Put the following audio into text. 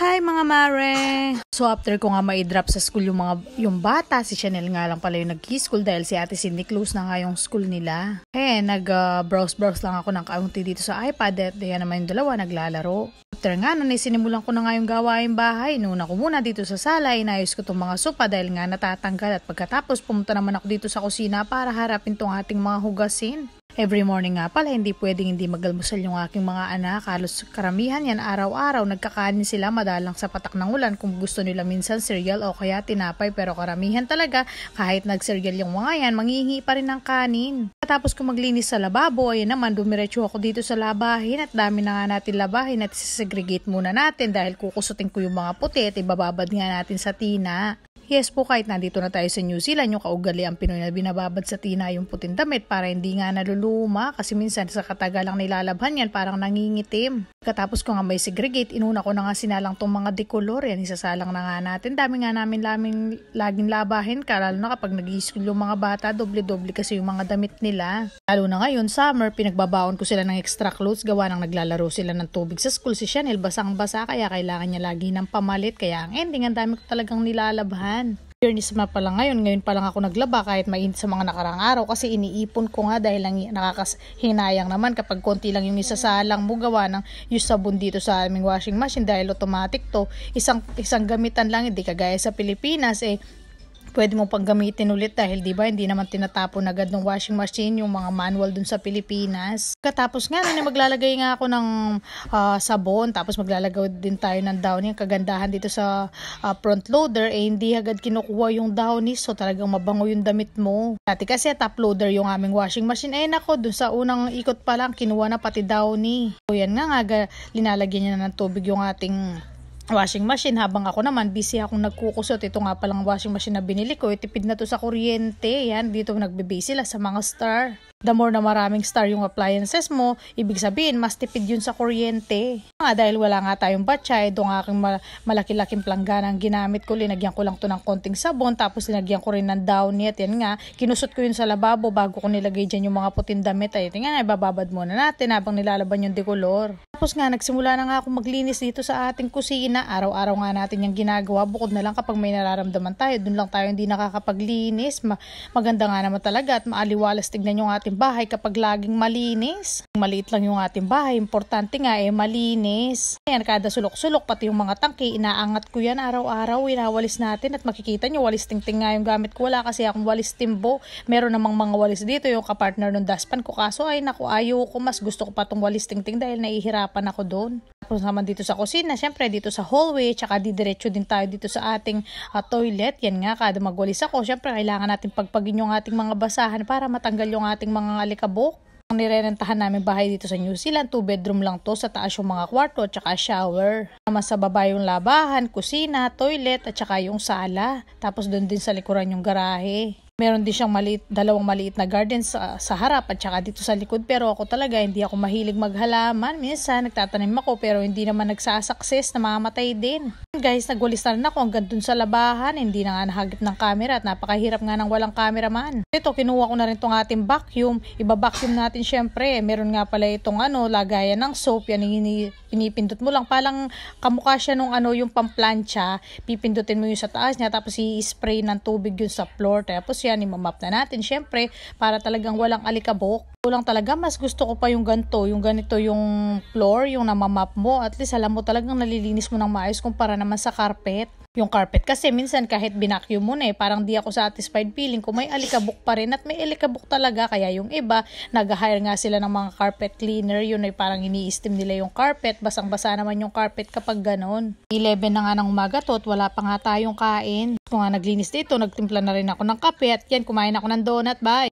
Hi mga mare! So after ko nga ma-drop sa school yung mga yung bata, si Chanel nga lang pala yung nag-school dahil si Ate Cindy close na nga yung school nila. Eh, nag-browse-browse uh, lang ako ng kaunti dito sa iPad at yan naman yung dalawa naglalaro. After nga nun, sinimulan ko na nga yung gawain bahay. Noon ako muna dito sa sala, inayos ko tong mga sopa dahil nga natatanggal at pagkatapos pumunta naman ako dito sa kusina para harapin tong ating mga hugasin. Every morning nga pala, hindi pwedeng hindi magalmusal yung aking mga anak. Halos karamihan yan araw-araw. Nagkakanin sila madalang sa patak ng ulan kung gusto nila minsan cereal o kaya tinapay. Pero karamihan talaga, kahit nag-cereal yung mga yan, mangihingi pa rin ng kanin. Tapos kung maglinis sa lababo, ayun naman, dumiretso ako dito sa labahin at dami na nga natin labahin at sisegregate muna natin dahil kukusutin ko yung mga puti at ibababad nga natin sa tina. Yes po, kahit nandito na tayo sa New Zealand, yung kaugali ang Pinoy na binababad sa tina yung puting damit para hindi nga naluluma kasi minsan sa katagalang nilalabhan yan parang nangingitim. Katapos ko nga may segregate, inuna ko na nga sinalang tong mga decolor yan, isasalang na nga natin. Dami nga namin laming, laging labahin, kalalo na kapag nag school yung mga bata, doble-doble kasi yung mga damit nila. Lalo na ngayon, summer, pinagbabaon ko sila ng extra clothes gawa ng naglalaro sila ng tubig sa school. Si Chanel basang-basa kaya kailangan niya lagi ng pamalit kaya ang ending ang dami ko talagang nilalabhan yan. Fairness map pa lang ngayon, ngayon pa lang ako naglaba kahit mainit sa mga nakarang araw kasi iniipon ko nga dahil lang nakakahinayang naman kapag konti lang yung isasalang mo gawa ng yung sabon dito sa aming washing machine dahil automatic to. Isang, isang gamitan lang, hindi kagaya sa Pilipinas eh pwede mo pang gamitin ulit dahil 'di ba hindi naman tinatapon agad ng washing machine yung mga manual dun sa Pilipinas. Katapos nga na maglalagay nga ako ng uh, sabon tapos maglalagay din tayo ng downy ang kagandahan dito sa uh, front loader eh hindi agad kinukuha yung downy so talagang mabango yung damit mo. Dati kasi top loader yung aming washing machine eh nako dun sa unang ikot pa lang kinuha na pati downy. So yan nga nga linalagyan niya na ng tubig yung ating washing machine habang ako naman busy akong nagkukusot ito nga palang washing machine na binili ko eh, tipid na to sa kuryente yan dito nagbebase sila sa mga star the more na maraming star yung appliances mo ibig sabihin mas tipid yun sa kuryente nga dahil wala nga tayong batcha ito nga aking malaki-laking planggana ang ginamit ko linagyan ko lang to ng konting sabon tapos linagyan ko rin ng downy at yan nga kinusot ko yun sa lababo bago ko nilagay dyan yung mga puting damit ay tingnan ay bababad muna natin habang nilalaban yung decolor tapos nga, nagsimula na nga ako maglinis dito sa ating kusina. Araw-araw nga natin yung ginagawa. Bukod na lang kapag may nararamdaman tayo, Doon lang tayo hindi nakakapaglinis. Ma maganda nga naman talaga at maaliwalas tignan yung ating bahay kapag laging malinis. Maliit lang yung ating bahay. Importante nga eh, malinis. Ayan, kada sulok-sulok, pati yung mga tangki, inaangat ko yan araw-araw. Inawalis natin at makikita nyo, walis tingting nga yung gamit ko. Wala kasi akong walis timbo. Meron namang mga walis dito, yung kapartner ng daspan ko. Kaso ay naku, ayaw ko. Mas gusto ko pa tong walis tingting dahil nahihirap harapan ako doon. Tapos naman dito sa kusina, syempre dito sa hallway, tsaka didiretso din tayo dito sa ating uh, toilet. Yan nga, kada magwalis ako, syempre kailangan natin pagpagin yung ating mga basahan para matanggal yung ating mga alikabok ang nirerentahan namin bahay dito sa New Zealand, two bedroom lang to, sa taas yung mga kwarto at saka shower. Naman sa baba yung labahan, kusina, toilet at saka yung sala. Tapos doon din sa likuran yung garahe. Meron din siyang maliit, dalawang maliit na garden sa, sa harap at saka dito sa likod. Pero ako talaga, hindi ako mahilig maghalaman. Minsan, nagtatanim ako pero hindi naman nagsasucess, namamatay din. Guys, nagwalis na rin ako hanggang dun sa labahan. Hindi na nga nahagip ng camera at napakahirap nga ng walang cameraman. Ito, kinuha ko na rin itong ating vacuum. Iba-vacuum natin syempre. Meron nga pala itong ano, lagayan ng soap. Yan, ini, pinipindot mo lang. Palang kamukha siya nung ano, yung pamplansya. Pipindutin mo yung sa taas niya tapos i-spray ng tubig yung sa floor. Tapos yan, imamap na natin. syempre, para talagang walang alikabok. Kulang talaga, mas gusto ko pa yung ganito, yung ganito yung floor, yung namamap mo. At least alam mo talagang nalilinis mo ng maayos kumpara naman sa carpet yung carpet. Kasi minsan kahit binakyo mo na eh, parang di ako satisfied feeling ko may alikabok pa rin at may alikabok talaga. Kaya yung iba, nag-hire nga sila ng mga carpet cleaner. Yun ay parang ini-steam nila yung carpet. Basang-basa naman yung carpet kapag ganon. 11 na nga ng umaga to at wala pa nga tayong kain. Kung nga naglinis dito, nagtimpla na rin ako ng kape at yan, kumain ako ng donut. Bye!